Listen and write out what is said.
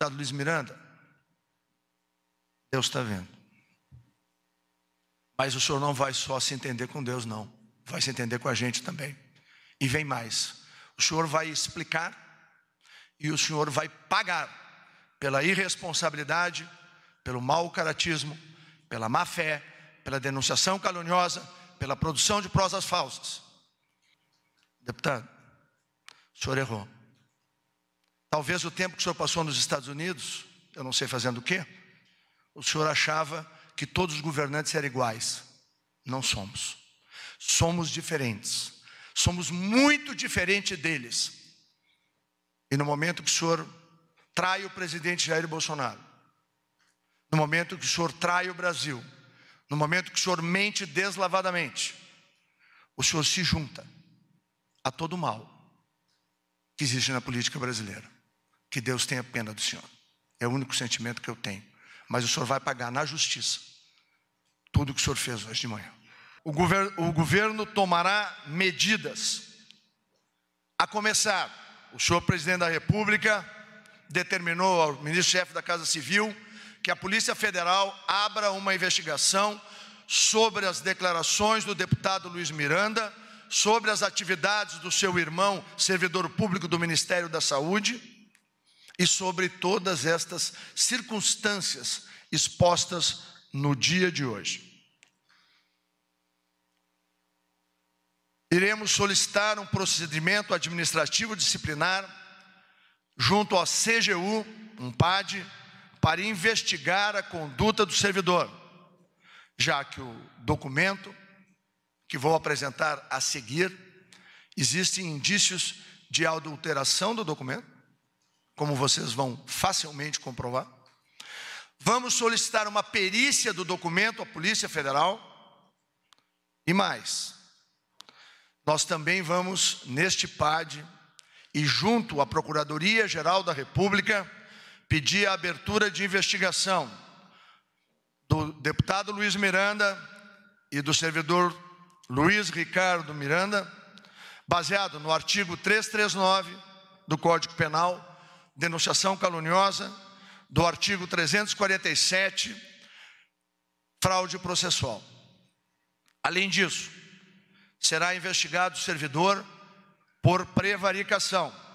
Deputado Luiz Miranda? Deus está vendo. Mas o senhor não vai só se entender com Deus, não. Vai se entender com a gente também. E vem mais. O senhor vai explicar e o senhor vai pagar pela irresponsabilidade, pelo mau caratismo, pela má fé, pela denunciação caluniosa, pela produção de prosas falsas. Deputado, o senhor errou. Talvez o tempo que o senhor passou nos Estados Unidos, eu não sei fazendo o quê, o senhor achava que todos os governantes eram iguais. Não somos. Somos diferentes. Somos muito diferente deles. E no momento que o senhor trai o presidente Jair Bolsonaro, no momento que o senhor trai o Brasil, no momento que o senhor mente deslavadamente, o senhor se junta a todo o mal que existe na política brasileira que Deus tenha pena do Senhor. É o único sentimento que eu tenho. Mas o Senhor vai pagar na justiça tudo o que o Senhor fez hoje de manhã. O governo, o governo tomará medidas, a começar, o senhor presidente da República determinou ao ministro-chefe da Casa Civil que a Polícia Federal abra uma investigação sobre as declarações do deputado Luiz Miranda, sobre as atividades do seu irmão, servidor público do Ministério da Saúde e sobre todas estas circunstâncias expostas no dia de hoje. Iremos solicitar um procedimento administrativo disciplinar junto ao CGU, um PAD, para investigar a conduta do servidor, já que o documento que vou apresentar a seguir existe indícios de adulteração do documento, como vocês vão facilmente comprovar. Vamos solicitar uma perícia do documento à Polícia Federal. E mais, nós também vamos, neste PAD e junto à Procuradoria-Geral da República, pedir a abertura de investigação do deputado Luiz Miranda e do servidor Luiz Ricardo Miranda, baseado no artigo 339 do Código Penal, denunciação caluniosa, do artigo 347, fraude processual. Além disso, será investigado o servidor por prevaricação